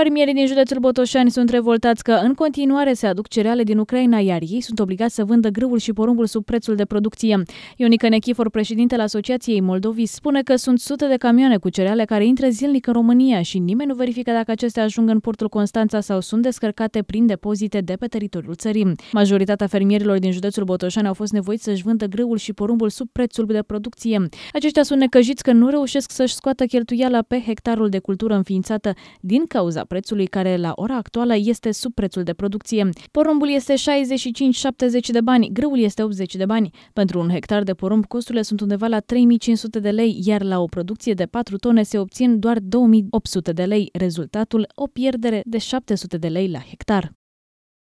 Fermierii din județul Botoșani sunt revoltați că în continuare se aduc cereale din Ucraina, iar ei sunt obligați să vândă grâul și porumbul sub prețul de producție. Ionica Nechifor, președintele Asociației Moldovii, spune că sunt sute de camioane cu cereale care intră zilnic în România și nimeni nu verifică dacă acestea ajung în portul Constanța sau sunt descărcate prin depozite de pe teritoriul țării. Majoritatea fermierilor din județul Botoșani au fost nevoiți să-și vândă grâul și porumbul sub prețul de producție. Aceștia sunt necăjiți că nu reușesc să-și scoată cheltuiala pe hectarul de cultură înființată din cauza prețului care la ora actuală este sub prețul de producție. Porumbul este 65-70 de bani, grâul este 80 de bani. Pentru un hectar de porumb costurile sunt undeva la 3500 de lei, iar la o producție de 4 tone se obțin doar 2800 de lei, rezultatul o pierdere de 700 de lei la hectar.